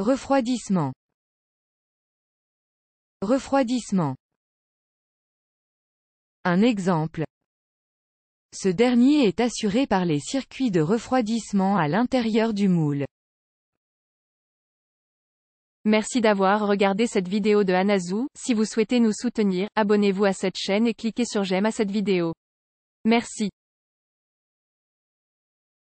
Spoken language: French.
Refroidissement. Refroidissement. Un exemple. Ce dernier est assuré par les circuits de refroidissement à l'intérieur du moule. Merci d'avoir regardé cette vidéo de hanazou si vous souhaitez nous soutenir, abonnez-vous à cette chaîne et cliquez sur j'aime à cette vidéo. Merci.